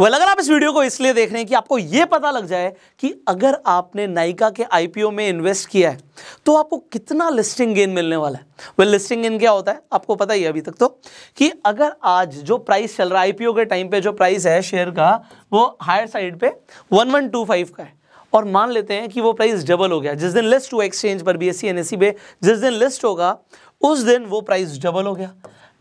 well अगर आप इस वीडियो को इसलिए देख रहे हैं कि आपको यह पता लग जाए कि अगर आपने नाइका के आईपीओ में इन्वेस्ट किया है तो आपको कितना लिस्टिंग गेन मिलने वाला है वह लिस्टिंग गेन क्या होता है आपको पता ही है अभी तक तो कि अगर आज जो प्राइस चल रहा है आईपीओ के टाइम पे जो प्राइस है शेयर का वो हायर साइड पे वन वन टू फाइव का है और मान लेते हैं कि वो प्राइस डबल हो गया जिस दिन लिस्ट हुआ एक्सचेंज पर बी एस सी पे जिस दिन लिस्ट होगा उस दिन वो प्राइस डबल हो गया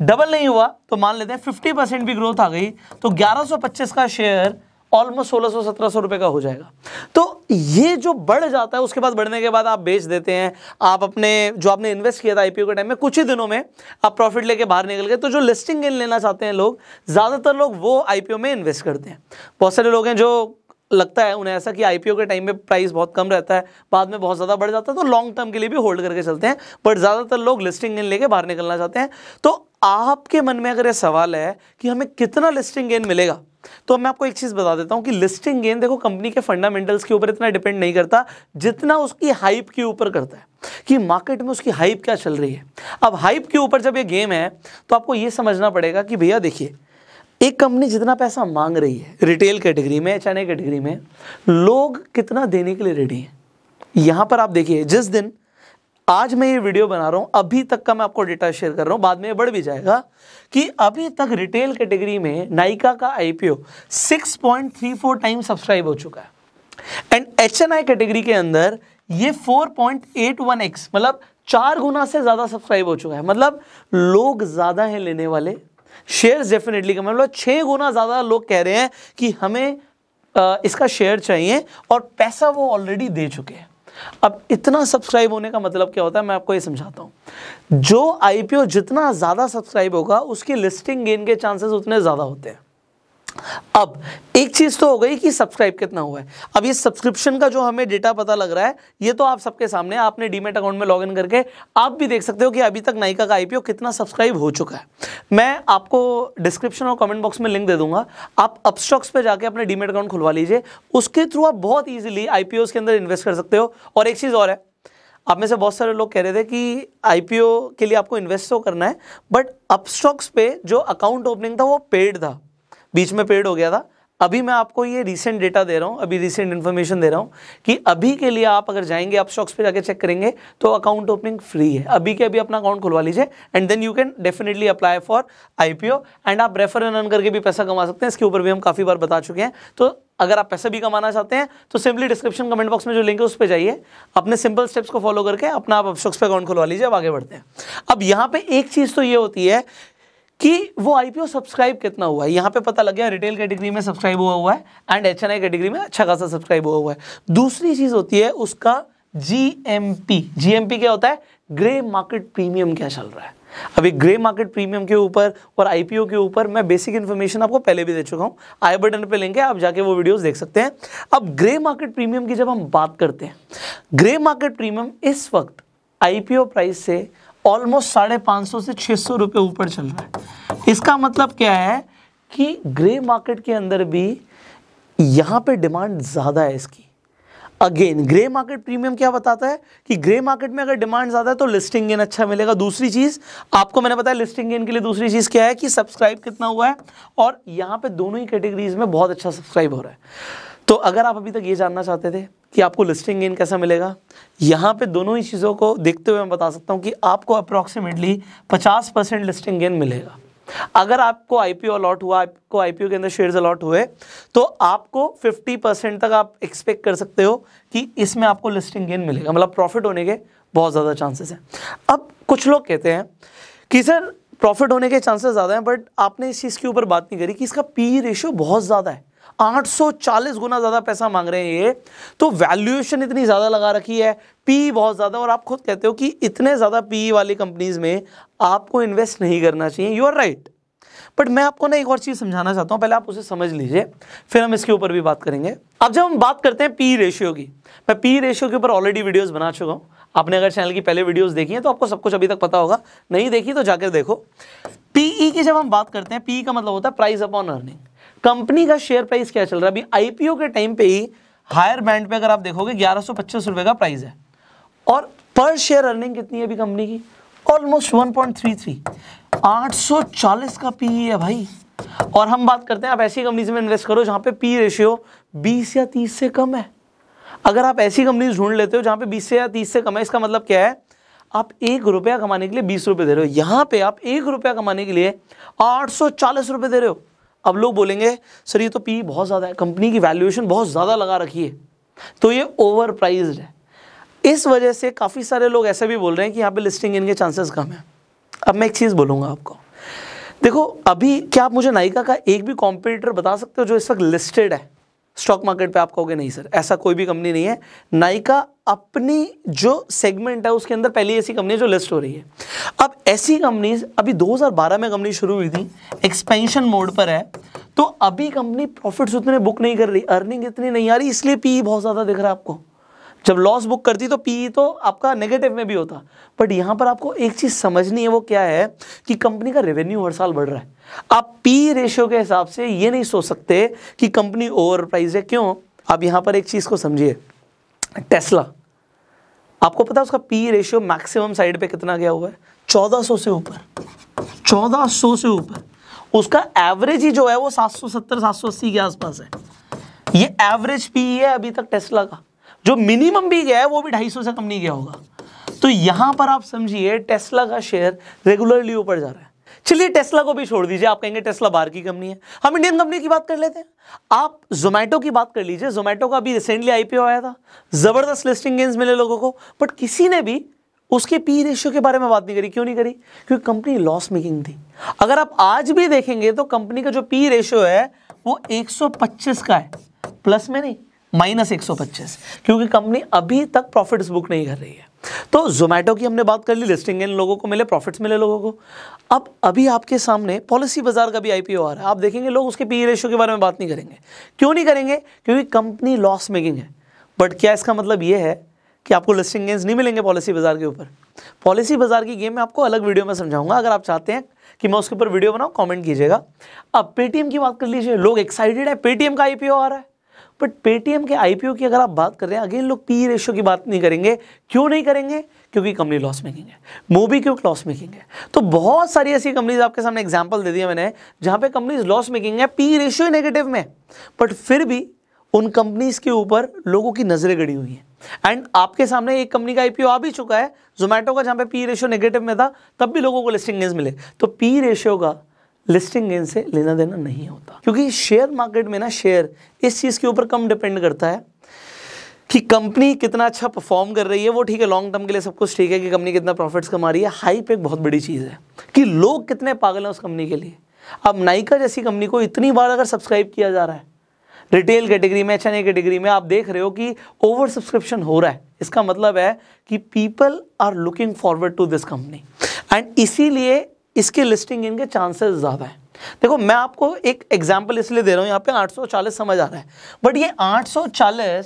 डबल नहीं हुआ तो मान लेते हैं फिफ्टी परसेंट भी ग्रोथ आ गई तो ग्यारह सौ पच्चीस का शेयर ऑलमोस्ट सोलह सौ सत्रह सौ रुपये का हो जाएगा तो ये जो बढ़ जाता है उसके बाद बढ़ने के बाद आप बेच देते हैं आप अपने जो आपने इन्वेस्ट किया था आईपीओ के टाइम में कुछ ही दिनों में आप प्रॉफिट लेके बाहर निकल गए तो जो लिस्टिंग गेन लेना चाहते हैं लोग ज़्यादातर लोग वो आईपीओ में इन्वेस्ट करते हैं बहुत सारे लोग हैं जो लगता है उन्हें ऐसा कि आईपीओ के टाइम में प्राइस बहुत कम रहता है बाद में बहुत ज़्यादा बढ़ जाता है तो लॉन्ग टर्म के लिए भी होल्ड करके चलते हैं बट ज़्यादातर लोग लिस्टिंग इन लेके बाहर निकलना चाहते हैं तो आपके मन में अगर यह सवाल है कि हमें कितना लिस्टिंग गेन मिलेगा तो मैं आपको एक चीज़ बता देता हूं कि लिस्टिंग गेन देखो कंपनी के फंडामेंटल्स के ऊपर इतना डिपेंड नहीं करता जितना उसकी हाइप के ऊपर करता है कि मार्केट में उसकी हाइप क्या चल रही है अब हाइप के ऊपर जब ये गेम है तो आपको ये समझना पड़ेगा कि भैया देखिए एक कंपनी जितना पैसा मांग रही है रिटेल कैटेगरी में एच कैटेगरी में लोग कितना देने के लिए रेडी हैं यहाँ पर आप देखिए जिस दिन आज मैं ये वीडियो बना रहा हूँ अभी तक का मैं आपको डेटा शेयर कर रहा हूँ बाद में ये बढ़ भी जाएगा कि अभी तक रिटेल कैटेगरी में नाइका का आईपीओ 6.34 टाइम सब्सक्राइब हो चुका है and H N I category के अंदर ये 4.81x मतलब चार गुना से ज़्यादा सब्सक्राइब हो चुका है मतलब लोग ज़्यादा हैं लेने वाले शेयर डेफिनेटली कम मतलब छः गुना ज़्यादा लोग कह रहे हैं कि हमें इसका शेयर चाहिए और पैसा वो ऑलरेडी दे चुके हैं अब इतना सब्सक्राइब होने का मतलब क्या होता है मैं आपको ये समझाता हूँ जो आईपीओ जितना ज़्यादा सब्सक्राइब होगा उसकी लिस्टिंग गेन के चांसेस उतने ज़्यादा होते हैं अब एक चीज़ तो हो गई कि सब्सक्राइब कितना हुआ है अब ये सब्सक्रिप्शन का जो हमें डेटा पता लग रहा है ये तो आप सबके सामने आपने डीमेट अकाउंट में लॉगिन करके आप भी देख सकते हो कि अभी तक नाइका का आईपीओ कितना सब्सक्राइब हो चुका है मैं आपको डिस्क्रिप्शन और कमेंट बॉक्स में लिंक दे दूंगा आप अपस्टॉक्स पर जाकर अपने डीमेट अकाउंट खुलवा लीजिए उसके थ्रू आप बहुत ईजिली आई के अंदर इन्वेस्ट कर सकते हो और एक चीज़ और है आप में से बहुत सारे लोग कह रहे थे कि आईपीओ के लिए आपको इन्वेस्ट तो करना है बट अपस्टॉक्स पे जो अकाउंट ओपनिंग था वो पेड था बीच में पेड़ हो गया था अभी मैं आपको ये रिसेंट डेटा दे रहा हूँ अभी रिसेंट इन्फॉर्मेशन दे रहा हूँ कि अभी के लिए आप अगर जाएंगे आप स्टॉक्स पे जाकर चेक करेंगे तो अकाउंट ओपनिंग फ्री है अभी के अभी अपना अकाउंट खुलवा लीजिए and then you can definitely apply for IPO and आप रेफर एंड अर्न करके भी पैसा कमा सकते हैं इसके ऊपर भी हम काफ़ी बार बता चुके हैं तो अगर आप पैसा भी कमाना चाहते हैं तो सिंपली डिस्क्रिप्शन कमेंट बॉक्स में जो लिंक है उस पर जाइए अपने सिंपल स्टेप्स को फॉलो करके अपना आप स्टॉक्स पे अकाउंट खुलवा लीजिए अब आगे बढ़ते हैं अब यहाँ पे एक चीज़ तो ये होती है कि वो आईपीओ सब्सक्राइब कितना हुआ है यहाँ पे पता लग गया रिटेल कैटेगरी में सब्सक्राइब हुआ हुआ है and H N I category में अच्छा खासा सब्सक्राइब हुआ हुआ है दूसरी चीज़ होती है उसका जीएमपी जीएमपी क्या होता है ग्रे मार्केट प्रीमियम क्या चल रहा है अभी ग्रे मार्केट प्रीमियम के ऊपर और आईपीओ के ऊपर मैं बेसिक इन्फॉर्मेशन आपको पहले भी दे चुका हूँ आई बटन पे लेंगे आप जाके वो वीडियोस देख सकते हैं अब ग्रे मार्केट प्रीमियम की जब हम बात करते हैं ग्रे मार्केट प्रीमियम इस वक्त आईपीओ प्राइस से ऑलमोस्ट साढ़े पाँच सौ से छः सौ रुपये ऊपर चल रहा है इसका मतलब क्या है कि ग्रे मार्केट के अंदर भी यहाँ पे डिमांड ज़्यादा है इसकी अगेन ग्रे मार्केट प्रीमियम क्या बताता है कि ग्रे मार्केट में अगर डिमांड ज़्यादा है तो लिस्टिंग गेन अच्छा मिलेगा दूसरी चीज़ आपको मैंने बताया लिस्टिंग गेन के लिए दूसरी चीज़ क्या है कि सब्सक्राइब कितना हुआ है और यहाँ पे दोनों ही कैटेगरीज में बहुत अच्छा सब्सक्राइब हो रहा है तो अगर आप अभी तक ये जानना चाहते थे कि आपको लिस्टिंग गेन कैसा मिलेगा यहाँ पे दोनों ही चीज़ों को देखते हुए मैं बता सकता हूँ कि आपको अप्रॉक्सीमेटली 50 परसेंट लिस्टिंग गेन मिलेगा अगर आपको आई पी अलॉट हुआ आपको आई के अंदर शेयर्स अलॉट हुए तो आपको 50 परसेंट तक आप एक्सपेक्ट कर सकते हो कि इसमें आपको लिस्टिंग गेन मिलेगा मतलब प्रॉफिट होने के बहुत ज़्यादा चांसेस हैं अब कुछ लोग कहते हैं कि सर प्रॉफिट होने के चांसेस ज़्यादा हैं बट आपने इस चीज़ के ऊपर बात नहीं करी कि इसका पी रेशियो e बहुत ज़्यादा है 840 गुना ज़्यादा पैसा मांग रहे हैं ये तो वैल्यूएशन इतनी ज़्यादा लगा रखी है पी बहुत ज़्यादा और आप खुद कहते हो कि इतने ज़्यादा पी वाली कंपनीज़ में आपको इन्वेस्ट नहीं करना चाहिए यू आर राइट बट मैं आपको ना एक और चीज़ समझाना चाहता हूँ पहले आप उसे समझ लीजिए फिर हम इसके ऊपर भी बात करेंगे अब जब हम बात करते हैं पी रेशियो की मैं पी रेशियो के ऊपर ऑलरेडी वीडियोस बना चुका हूँ आपने अगर चैनल की पहले वीडियोस देखी हैं तो आपको सब कुछ अभी तक पता होगा नहीं देखी तो जाकर देखो पीई e की जब हम बात करते हैं पीई का मतलब होता है प्राइस अपॉन अर्निंग कंपनी का शेयर प्राइस क्या चल रहा है अभी आईपीओ के टाइम पे ही हायर बैंड पे अगर आप देखोगे ग्यारह सौ रुपए का प्राइस है और पर शेयर अर्निंग कितनी है अभी कंपनी की ऑलमोस्ट 1.33 पॉइंट का पी e है भाई और हम बात करते हैं आप ऐसी कंपनीज में इन्वेस्ट करो जहां पे पी रेशियो 20 या 30 से कम है अगर आप ऐसी कंपनीज ढूंढ लेते हो जहां पे 20 से या 30 से कम है इसका मतलब क्या है आप एक रुपया कमाने के लिए बीस रुपए दे रहे हो यहां पे आप एक रुपया कमाने के लिए आठ सौ चालीस रुपये दे रहे हो अब लोग बोलेंगे सर ये तो पी बहुत ज़्यादा है कंपनी की वैल्यूएशन बहुत ज़्यादा लगा रखी है तो ये ओवर प्राइज है इस वजह से काफ़ी सारे लोग ऐसे भी बोल रहे हैं कि यहाँ पे लिस्टिंग इनके चांसेस कम है अब मैं एक चीज़ बोलूँगा आपको देखो अभी क्या आप मुझे नायका का एक भी कॉम्पिटिटर बता सकते हो जो इस वक्त लिस्टेड है स्टॉक मार्केट पे आप कहोगे नहीं सर ऐसा कोई भी कंपनी नहीं है नायिका अपनी जो सेगमेंट है उसके अंदर पहली ऐसी कंपनी जो लिस्ट हो रही है अब ऐसी कंपनीज अभी 2012 में कंपनी शुरू हुई थी एक्सपेंशन मोड पर है तो अभी कंपनी प्रॉफिट्स उतने बुक नहीं कर रही अर्निंग इतनी नहीं आ रही इसलिए पी e बहुत ज़्यादा दिख रहा है आपको जब लॉस बुक करती तो पी e तो आपका नेगेटिव में भी होता बट यहाँ पर आपको एक चीज़ समझनी है वो क्या है कि कंपनी का रेवेन्यू हर साल बढ़ रहा है आप पी रेशियो e के हिसाब से ये नहीं सोच सकते कि कंपनी ओवर प्राइज है क्यों आप यहाँ पर एक चीज़ को समझिए टेस्ला आपको पता है उसका पी रेशियो मैक्सिमम साइड पे कितना गया हुआ है 1400 से ऊपर 1400 से ऊपर उसका एवरेज ही जो है वो 770 780 के आसपास है ये एवरेज पी है अभी तक टेस्ला का जो मिनिमम भी गया है वो भी सौ से कम नहीं गया होगा तो यहां पर आप समझिए टेस्ला का शेयर रेगुलरली ऊपर जा रहा है चलिए टेस्ला को भी छोड़ दीजिए आप कहेंगे टेस्ला बाहर की कंपनी है हम इंडियन कंपनी की बात कर लेते हैं आप जोमेटो की बात कर लीजिए जोमेटो का भी रिसेंटली आईपीओ आया था ज़बरदस्त लिस्टिंग गेंस मिले लोगों को बट किसी ने भी उसके पी रेशियो के बारे में बात नहीं करी क्यों नहीं करी क्योंकि कंपनी लॉस मेकिंग थी अगर आप आज भी देखेंगे तो कंपनी का जो पी रेशियो है वो 125 का है प्लस में नहीं माइनस 125 क्योंकि कंपनी अभी तक प्रॉफिट्स बुक नहीं कर रही है तो जोमैटो की हमने बात कर ली लिस्टिंग इन लोगों को मिले प्रॉफिट्स मिले लोगों को अब अभी आपके सामने पॉलिसी बाजार का भी आईपीओ आ रहा है आप देखेंगे लोग उसके पी रेशियो e के बारे में बात नहीं करेंगे क्यों नहीं करेंगे क्योंकि कंपनी लॉस मेकिंग है बट क्या इसका मतलब यह है कि आपको लिस्टिंग गेंस नहीं मिलेंगे पॉलिसी बाजार के ऊपर पॉलिसी बाजार की गेम में आपको अलग वीडियो में समझाऊंगा अगर आप चाहते हैं कि मैं उसके ऊपर वीडियो बनाऊं कॉमेंट कीजिएगा अब पेटीएम की बात कर लीजिए लोग एक्साइटेड है पेटीएम का आईपीओ आ रहा है बट पेटीएम के आईपीओ की अगर आप बात कर रहे हैं अगेन लोग पी रेशियो की बात नहीं करेंगे क्यों नहीं करेंगे क्योंकि कंपनी लॉस मेकिंग है मोबी क्यों लॉस मेकिंग है तो बहुत सारी ऐसी कंपनीज आपके सामने एग्जाम्पल दे दिया मैंने जहाँ पे कंपनीज लॉस मेकिंग है पी रेशियो नेगेटिव में बट फिर भी उन कंपनीज के ऊपर लोगों की नज़रें गड़ी हुई हैं एंड आपके सामने एक कंपनी का आईपीओ आ भी चुका है जोमेटो का जहां पे पी रेशियो नेगेटिव में था तब भी लोगों को लिस्टिंग मिले तो पी रेशियो का लिस्टिंग गेन से लेना देना नहीं होता क्योंकि शेयर मार्केट में ना शेयर इस चीज़ के ऊपर कम डिपेंड करता है कि कंपनी कितना अच्छा परफॉर्म कर रही है वो ठीक है लॉन्ग टर्म के लिए सब कुछ ठीक है कि कंपनी कितना प्रॉफिट्स कमा रही है हाइप एक बहुत बड़ी चीज़ है कि लोग कितने पागल हैं उस कंपनी के लिए अब नाइका जैसी कंपनी को इतनी बार अगर सब्सक्राइब किया जा रहा है रिटेल कैटेगरी में एच कैटेगरी में आप देख रहे हो कि ओवर सब्सक्रिप्शन हो रहा है इसका मतलब है कि people are looking forward to this company and इसीलिए इसकी लिस्टिंग इनके चांसेस ज़्यादा है देखो मैं आपको एक एग्जाम्पल इसलिए दे रहा हूँ यहाँ पे 840 समझ आ रहा है बट ये 840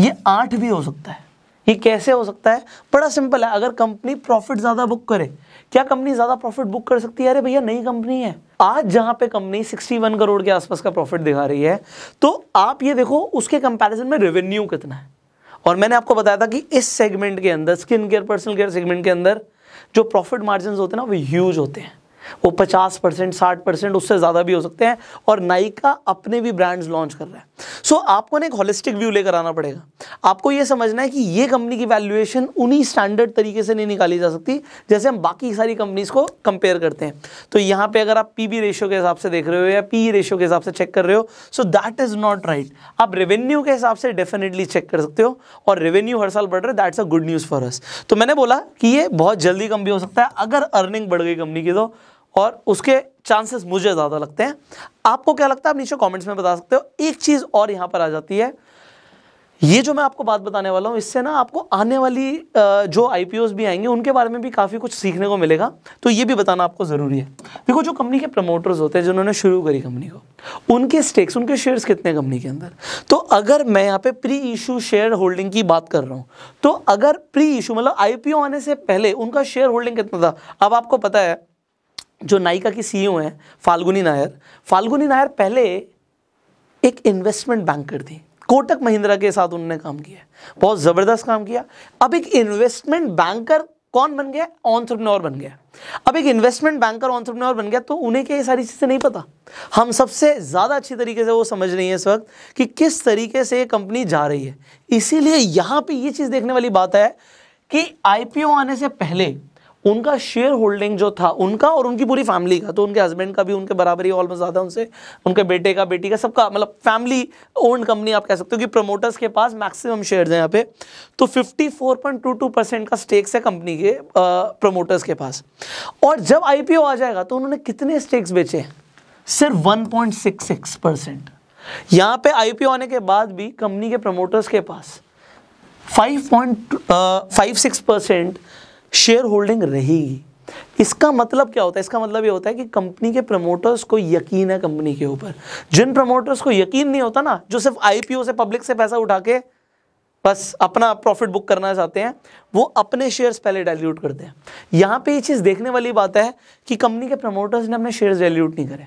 ये आठ भी हो सकता है ये कैसे हो सकता है बड़ा सिंपल है अगर कंपनी प्रॉफिट ज़्यादा बुक करे क्या कंपनी ज़्यादा प्रॉफिट बुक कर सकती है अरे भैया नई कंपनी है आज जहाँ पे कंपनी 61 करोड़ के आसपास का प्रॉफिट दिखा रही है तो आप ये देखो उसके कंपैरिजन में रेवेन्यू कितना है और मैंने आपको बताया था कि इस सेगमेंट के अंदर skin care personal care segment के अंदर जो प्रॉफिट मार्जिन होते हैं ना वो ह्यूज होते हैं वो 50 परसेंट साठ परसेंट उससे ज़्यादा भी हो सकते हैं और नाइका अपने भी ब्रांड्स लॉन्च कर रहा है सो so, आपको ना एक होलिस्टिक व्यू लेकर आना पड़ेगा आपको ये समझना है कि ये कंपनी की वैल्यूएशन उन्हीं स्टैंडर्ड तरीके से नहीं निकाली जा सकती जैसे हम बाकी सारी कंपनीज़ को कंपेयर करते हैं तो यहाँ पर अगर आप पी बी रेशियो के हिसाब से देख रहे हो या पी रेशियो e के हिसाब से चेक कर रहे हो so that is not right आप रेवेन्यू के हिसाब से डेफिनेटली चेक कर सकते हो और रेवेन्यू हर साल बढ़ रहा है that's a good news for us तो मैंने बोला कि ये बहुत जल्दी कम भी हो सकता है अगर अर्निंग बढ़ गई कंपनी की तो और उसके चांसेस मुझे ज़्यादा लगते हैं आपको क्या लगता है आप नीचे कमेंट्स में बता सकते हो एक चीज़ और यहाँ पर आ जाती है ये जो मैं आपको बात बताने वाला हूँ इससे ना आपको आने वाली जो आई भी आएंगे उनके बारे में भी काफ़ी कुछ सीखने को मिलेगा तो ये भी बताना आपको ज़रूरी है देखो जो कंपनी के प्रमोटर्स होते हैं जिन्होंने शुरू करी कंपनी को उनके स्टेक्स उनके शेयर्स कितने कंपनी के अंदर तो अगर मैं यहाँ पे प्री इशू शेयर होल्डिंग की बात कर रहा हूँ तो अगर प्री इशू मतलब आई आने से पहले उनका शेयर होल्डिंग कितना था अब आपको पता है जो नायिका की सीईओ e हैं फाल्गुनी नायर फाल्गुनी नायर पहले एक इन्वेस्टमेंट बैंकर थी कोटक महिंद्रा के साथ उन्होंने काम किया बहुत ज़बरदस्त काम किया अब एक इन्वेस्टमेंट बैंकर कौन बन गया ऑन्ट्रप्रनोर बन गया अब एक इन्वेस्टमेंट बैंकर ऑन्ट्रप्रनोर बन गया तो उन्हें क्या ये सारी चीज़ें नहीं पता हम सबसे ज़्यादा अच्छी तरीके से वो समझ रही है इस वक्त कि किस तरीके से ये कंपनी जा रही है इसीलिए यहाँ पे ये चीज़ देखने वाली बात है कि आईपीओ आने से पहले उनका शेयर होल्डिंग जो था उनका और उनकी पूरी फैमिली का तो उनके हस्बैंड का भी उनके बराबर ही ऑलमोस्ट ज़्यादा उनसे उनके बेटे का बेटी का सबका मतलब फैमिली ओन्ड कंपनी आप कह सकते हो कि प्रमोटर्स के पास मैक्सिमम शेयर हैं यहाँ पे तो 54.22 परसेंट का स्टेक्स है कंपनी के प्रमोटर्स के पास और जब आई आ जाएगा तो उन्होंने कितने स्टेक्स बेचे सिर्फ वन परसेंट यहाँ पे आईपीओ आने के बाद भी कंपनी के प्रमोटर्स के पास five five point six percent share holding रहेगी इसका मतलब क्या होता है इसका मतलब ये होता है कि कंपनी के प्रमोटर्स को यकीन है कंपनी के ऊपर जिन प्रमोटर्स को यकीन नहीं होता ना जो सिर्फ आईपीओ से पब्लिक से पैसा उठा के बस अपना प्रॉफिट बुक करना चाहते हैं वो अपने शेयर्स पहले डाइल्यूट करते हैं यहां पे ये चीज़ देखने वाली बात है कि कंपनी के प्रमोटर्स ने अपने शेयर्स डाइल्यूट नहीं करे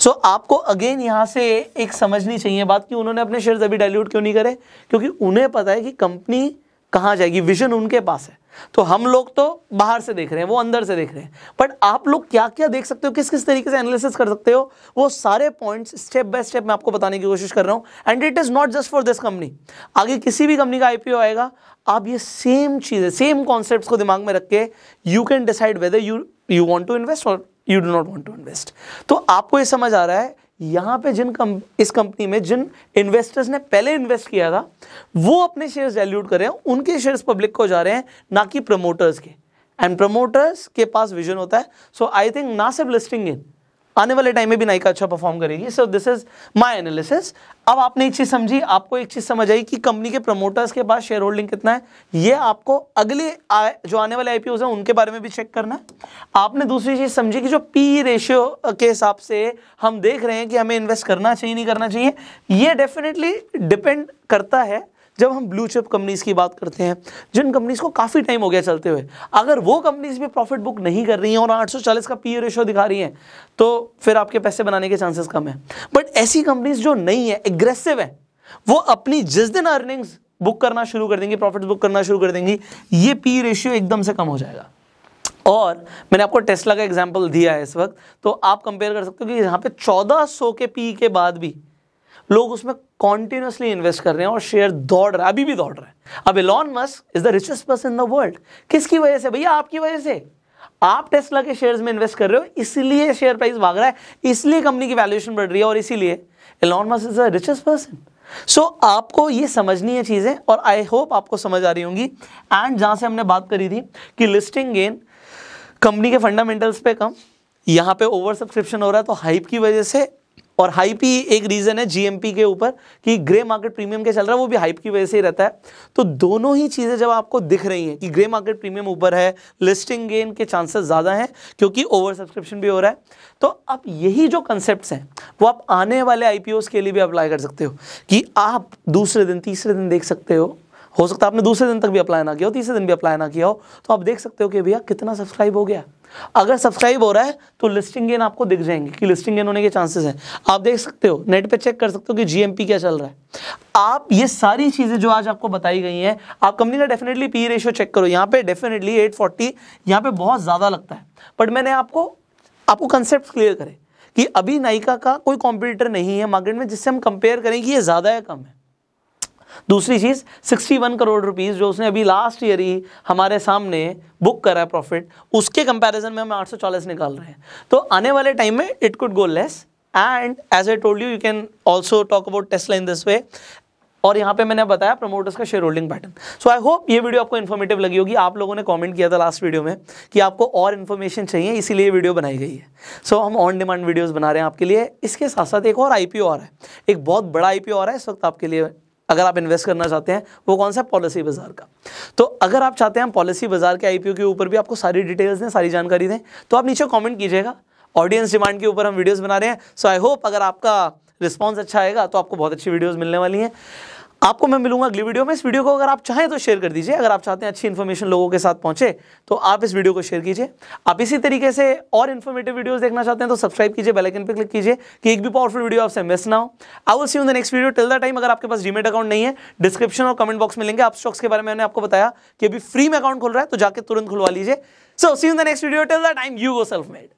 सो so, आपको अगेन यहाँ से एक समझनी चाहिए बात कि उन्होंने अपने शेयर्स अभी डाइल्यूट क्यों नहीं करे क्योंकि उन्हें पता है कि कंपनी कहाँ जाएगी विजन उनके पास है तो हम लोग तो बाहर से देख रहे हैं वो अंदर से देख रहे हैं बट आप लोग क्या क्या देख सकते हो किस किस तरीके से एनालिसिस कर सकते हो वो सारे पॉइंट्स स्टेप बाय स्टेप मैं आपको बताने की कोशिश कर रहा हूँ and it is not just for this company आगे किसी भी कंपनी का आईपीओ आएगा आप ये सेम चीज़ें सेम कॉन्सेप्ट को दिमाग में रख के you can decide whether you you want to invest और you do not want to invest तो आपको यह समझ आ रहा है यहां पे जिन कम, इस कंपनी में जिन इन्वेस्टर्स ने पहले इन्वेस्ट किया था वो अपने शेयर्स वैल्यूट कर रहे हैं उनके शेयर्स पब्लिक को जा रहे हैं ना कि प्रमोटर्स के एंड प्रमोटर्स के पास विजन होता है सो आई थिंक ना सिर्फ लिस्टिंग इन आने वाले टाइम में भी नायका अच्छा परफॉर्म करेगी so this is my analysis अब आपने एक चीज़ समझी आपको एक चीज़ समझ आई कि कंपनी के प्रमोटर्स के पास शेयर होल्डिंग कितना है ये आपको अगले जो आने वाले आईपीओ है उनके बारे में भी चेक करना आपने दूसरी चीज़ समझी कि जो पी रेशियो के हिसाब से हम देख रहे हैं कि हमें इन्वेस्ट करना चाहिए नहीं करना चाहिए ये डेफिनेटली डिपेंड करता है जब हम ब्लू चिप कंपनीज़ की बात करते हैं जिन कंपनीज़ को काफ़ी टाइम हो गया चलते हुए अगर वो कंपनीज़ भी प्रॉफिट बुक नहीं कर रही हैं और 840 का पी रेशो e दिखा रही हैं तो फिर आपके पैसे बनाने के चांसेस कम है बट ऐसी कंपनीज़ जो नहीं है एग्रेसिव है वो अपनी जिस दिन अर्निंग्स बुक करना शुरू कर देंगी प्रॉफिट बुक करना शुरू कर देंगी ये पी रेशियो e एकदम से कम हो जाएगा और मैंने आपको टेस्ला का एग्जाम्पल दिया है इस वक्त तो आप कंपेयर कर सकते हो कि यहाँ पे 1400 के पी e के बाद भी लोग उसमें कॉन्टिन्यूसली इन्वेस्ट कर रहे हैं और शेयर दौड़ रहा है अभी भी दौड़ रहा है अब Elon Musk is the richest person in the world किसकी वजह से भैया आपकी वजह से आप टेस्ला के शेयर्स में इन्वेस्ट कर रहे हो इसलिए शेयर प्राइस भाग रहा है इसलिए कंपनी की वैल्यूएशन बढ़ रही है और इसीलिए Elon Musk is the richest person so आपको ये समझनी है चीज़ें और आई होप आपको समझ आ रही होंगी एंड जहाँ से हमने बात करी थी कि लिस्टिंग गेन कंपनी के फंडामेंटल्स पे कम यहाँ पे ओवर सब्सक्रिप्शन हो रहा है तो हाइप की वजह से और हाइप ही एक रीज़न है जीएमपी के ऊपर कि ग्रे मार्केट प्रीमियम क्या चल रहा है वो भी हाइप की वजह से ही रहता है तो दोनों ही चीज़ें जब आपको दिख रही हैं कि ग्रे मार्केट प्रीमियम ऊपर है लिस्टिंग गेन के चांसेस ज़्यादा हैं क्योंकि ओवर सब्सक्रिप्शन भी हो रहा है तो अब यही जो कंसेप्ट हैं वो आप आने वाले आई के लिए भी अप्लाई कर सकते हो कि आप दूसरे दिन तीसरे दिन देख सकते हो हो सकता है आपने दूसरे दिन तक भी अप्लाई ना किया हो तीसरे दिन भी अप्लाई ना किया हो तो आप देख सकते हो कि भैया कितना सब्सक्राइब हो गया अगर सब्सक्राइब हो रहा है तो लिस्टिंग गेन आपको दिख जाएंगे कि लिस्टिंग गेन होने के चांसेस हैं आप देख सकते हो नेट पे चेक कर सकते हो कि जीएमपी क्या चल रहा है आप ये सारी चीज़ें जो आज आपको बताई गई हैं आप कंपनी का डेफिनेटली पी रेशियो चेक करो यहाँ पे डेफिनेटली 840 फोर्टी यहाँ पर बहुत ज़्यादा लगता है बट मैंने आपको आपको कंसेप्ट क्लियर करें कि अभी नायका का कोई कॉम्पिटिटर नहीं है मार्केट में जिससे हम कंपेयर करें कि ये ज़्यादा या कम है दूसरी चीज़ 61 करोड़ रुपीस जो उसने अभी लास्ट ईयर ही हमारे सामने बुक करा है प्रॉफिट उसके कंपैरिजन में हम आठ निकाल रहे हैं तो आने वाले टाइम में it could go less and as I told you you can also talk about Tesla in this way और यहाँ पे मैंने बताया प्रमोटर्स का share holding pattern so I hope ये वीडियो आपको इन्फॉर्मेटिव लगी होगी आप लोगों ने कमेंट किया था लास्ट वीडियो में कि आपको और इन्फॉर्मेशन चाहिए इसीलिए वीडियो बनाई गई है सो so, हम ऑन डिमांड वीडियोस बना रहे हैं आपके लिए इसके साथ साथ एक और आई आ है एक बहुत बड़ा आई आ है इस वक्त आपके लिए अगर आप इन्वेस्ट करना चाहते हैं वो कौन सा पॉलिसी बाजार का तो अगर आप चाहते हैं हम पॉलिसी बाजार के आईपीओ के ऊपर भी आपको सारी डिटेल्स दें सारी जानकारी दें तो आप नीचे कमेंट कीजिएगा ऑडियंस डिमांड के ऊपर हम वीडियोस बना रहे हैं सो आई होप अगर आपका रिस्पॉन्स अच्छा आएगा तो आपको बहुत अच्छी वीडियोज़ मिलने वाली हैं आपको मैं मिलूंगा अगली वीडियो में इस वीडियो को अगर आप चाहें तो शेयर कर दीजिए अगर आप चाहते हैं अच्छी इन्फॉर्मेशन लोगों के साथ पहुंचे तो आप इस वीडियो को शेयर कीजिए आप इसी तरीके से और इन्फॉर्मेटिव वीडियोस देखना चाहते हैं तो सब्सक्राइब कीजिए बेल आइकन पर क्लिक कीजिए कि एक भी पावरफुल वीडियो आपसे मिस ना हो I will see in the next video till the time अगर आपके पास डीमेट अकाउंट नहीं है डिस्क्रिप्शन और कमेंट बॉक्स में लेंगे आप स्टॉक्स के बारे में मैंने आपको बताया कि अभी फ्री में अकाउंट खुल रहा है तो जाकर तुरंत खुलवा लीजिए so see in the next video till the time you go self made